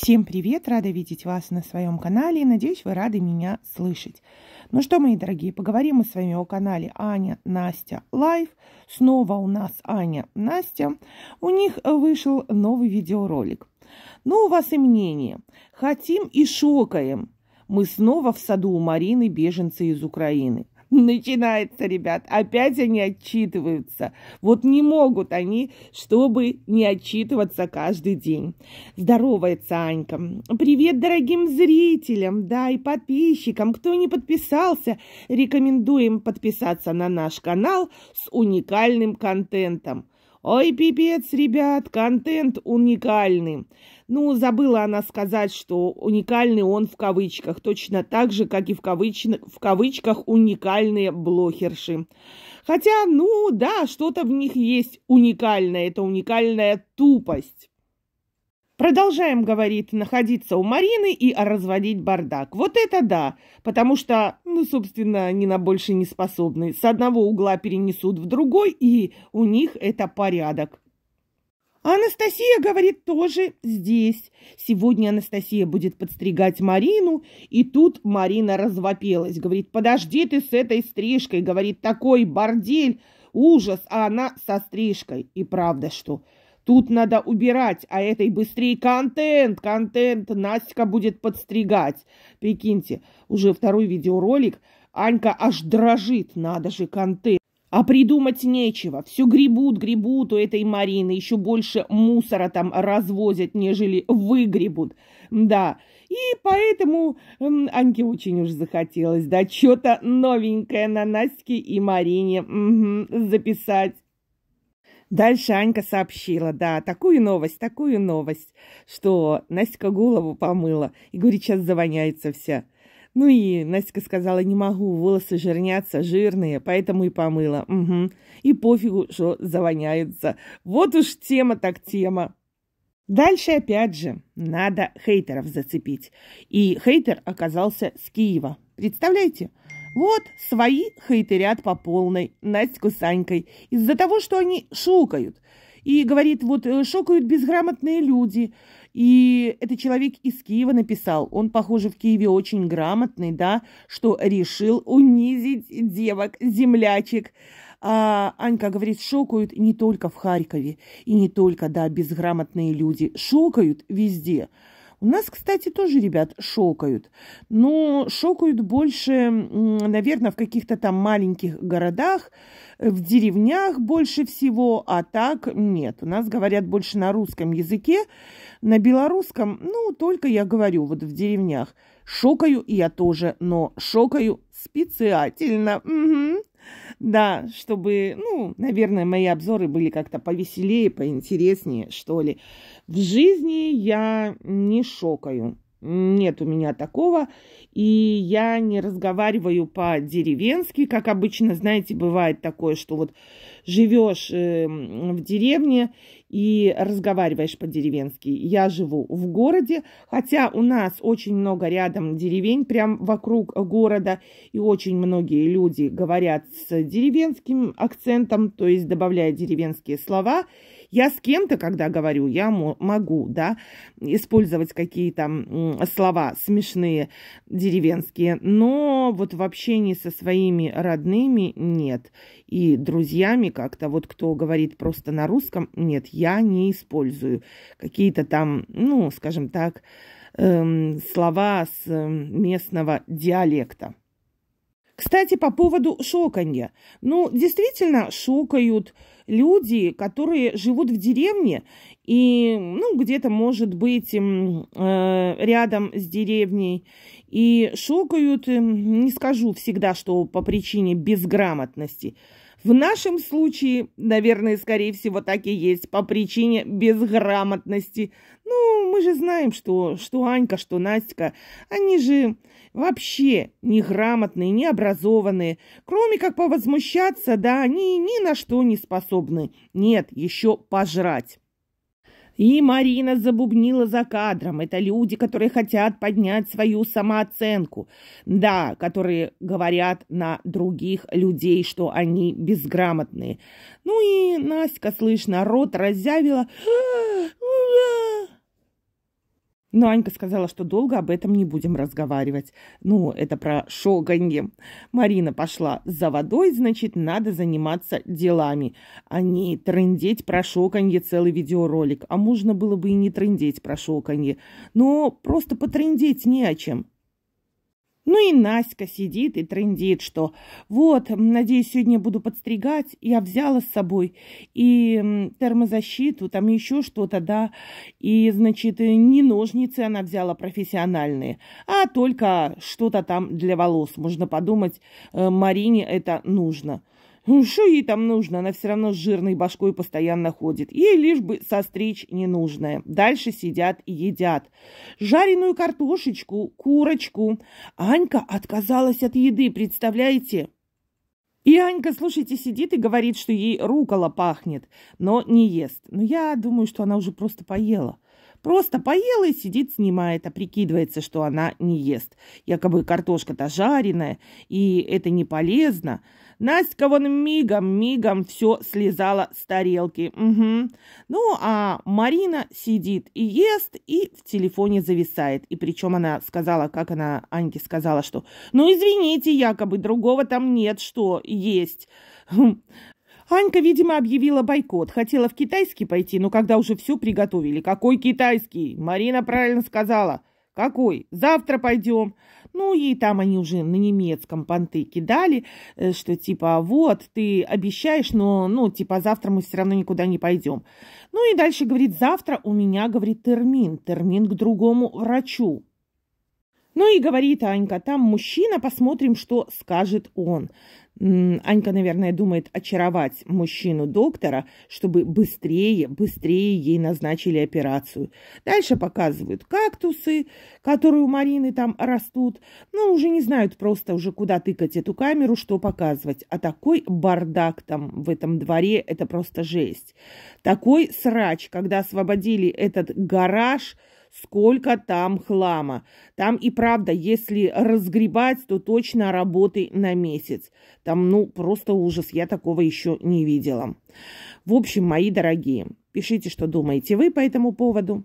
Всем привет! Рада видеть вас на своем канале и надеюсь, вы рады меня слышать. Ну что, мои дорогие, поговорим мы с вами о канале Аня Настя Лайв. Снова у нас Аня Настя. У них вышел новый видеоролик. Ну, у вас и мнение. Хотим и шокаем. Мы снова в саду у Марины беженцы из Украины начинается, ребят. Опять они отчитываются. Вот не могут они, чтобы не отчитываться каждый день. Здоровается Анька. Привет дорогим зрителям, да, и подписчикам. Кто не подписался, рекомендуем подписаться на наш канал с уникальным контентом. Ой, пипец, ребят, контент уникальный. Ну, забыла она сказать, что уникальный он в кавычках, точно так же, как и в, кавыч... в кавычках уникальные блохерши. Хотя, ну да, что-то в них есть уникальное, это уникальная тупость. Продолжаем, говорит, находиться у Марины и разводить бардак. Вот это да, потому что, ну, собственно, ни на больше не способны. С одного угла перенесут в другой, и у них это порядок. Анастасия, говорит, тоже здесь. Сегодня Анастасия будет подстригать Марину, и тут Марина развопелась. Говорит, подожди ты с этой стрижкой. Говорит, такой бордель, ужас, а она со стрижкой. И правда, что... Тут надо убирать, а этой быстрее контент, контент. Настя будет подстригать. Прикиньте, уже второй видеоролик. Анька аж дрожит, надо же контент. А придумать нечего. Все гребут, гребут у этой Марины. Еще больше мусора там развозят, нежели выгребут. Да, и поэтому эм, Аньке очень уж захотелось, да, что-то новенькое на Наське и Марине угу, записать. Дальше Анька сообщила, да, такую новость, такую новость, что Настя голову помыла и, говорит, сейчас завоняется вся. Ну и Настя сказала, не могу, волосы жирнятся, жирные, поэтому и помыла. Угу. И пофигу, что завоняется. Вот уж тема так тема. Дальше опять же надо хейтеров зацепить. И хейтер оказался с Киева. Представляете? Вот свои хейтерят по полной, Настю с Санькой, из-за того, что они шукают. И говорит, вот э, шокают безграмотные люди. И это человек из Киева написал, он, похоже, в Киеве очень грамотный, да, что решил унизить девок, землячек. А Анька говорит, шокают не только в Харькове, и не только, да, безграмотные люди, шокают везде. У нас, кстати, тоже ребят шокают. Но шокают больше, наверное, в каких-то там маленьких городах, э, в деревнях больше всего, а так нет. У нас говорят больше на русском языке, на белорусском, ну, только я говорю, вот в деревнях. Шокаю я тоже, но шокаю специально. Угу. Да, чтобы, ну, наверное, мои обзоры были как-то повеселее, поинтереснее, что ли. В жизни я не шокаю. Нет у меня такого. И я не разговариваю по-деревенски, как обычно, знаете, бывает такое, что вот живешь эм, в деревне и разговариваешь по-деревенски. Я живу в городе, хотя у нас очень много рядом деревень, прям вокруг города, и очень многие люди говорят с деревенским акцентом, то есть добавляя деревенские слова – я с кем-то, когда говорю, я могу, да, использовать какие-то слова смешные деревенские, но вот в общении со своими родными нет. И друзьями как-то, вот кто говорит просто на русском, нет, я не использую какие-то там, ну, скажем так, эм, слова с эм, местного диалекта. Кстати, по поводу шоканья. Ну, действительно, шокают, люди, которые живут в деревне и, ну, где-то, может быть, э, рядом с деревней, и шокают, не скажу всегда, что по причине безграмотности – в нашем случае, наверное, скорее всего, так и есть, по причине безграмотности. Ну, мы же знаем, что, что Анька, что Настя, они же вообще неграмотные, необразованные. Кроме как повозмущаться, да, они ни на что не способны. Нет, еще пожрать. И Марина забубнила за кадром. Это люди, которые хотят поднять свою самооценку. Да, которые говорят на других людей, что они безграмотные. Ну и Настя, слышно, рот разявила. Но Анька сказала, что долго об этом не будем разговаривать. Ну, это про шоганье. Марина пошла за водой, значит, надо заниматься делами, а не трындеть про шоганье целый видеоролик. А можно было бы и не трындеть про шоганье. Но просто потрындеть не о чем. Ну и Наська сидит и трындит, что «Вот, надеюсь, сегодня буду подстригать, я взяла с собой и термозащиту, там еще что-то, да, и, значит, не ножницы она взяла профессиональные, а только что-то там для волос, можно подумать, э, Марине это нужно». Что ей там нужно? Она все равно с жирной башкой постоянно ходит. Ей лишь бы состричь ненужное. Дальше сидят и едят. Жареную картошечку, курочку. Анька отказалась от еды, представляете? И Анька, слушайте, сидит и говорит, что ей рукола пахнет, но не ест. Но я думаю, что она уже просто поела. Просто поела и сидит, снимает, а прикидывается, что она не ест. Якобы картошка-то жареная, и это не полезно. Настя вон мигом-мигом все слезала с тарелки. Угу. Ну, а Марина сидит и ест, и в телефоне зависает. И причем она сказала, как она Аньке сказала, что «Ну, извините, якобы другого там нет, что есть». Анька, видимо, объявила бойкот. Хотела в китайский пойти, но когда уже все приготовили. Какой китайский? Марина правильно сказала. Какой? Завтра пойдем. Ну, и там они уже на немецком понты кидали, э, что типа, «А вот, ты обещаешь, но, ну, типа, завтра мы все равно никуда не пойдем. Ну, и дальше говорит, завтра у меня, говорит, термин, термин к другому врачу. Ну и говорит Анька, там мужчина, посмотрим, что скажет он. Анька, наверное, думает очаровать мужчину-доктора, чтобы быстрее, быстрее ей назначили операцию. Дальше показывают кактусы, которые у Марины там растут. но ну, уже не знают просто уже, куда тыкать эту камеру, что показывать. А такой бардак там в этом дворе, это просто жесть. Такой срач, когда освободили этот гараж – сколько там хлама. Там и правда, если разгребать, то точно работы на месяц. Там, ну, просто ужас, я такого еще не видела. В общем, мои дорогие, пишите, что думаете вы по этому поводу.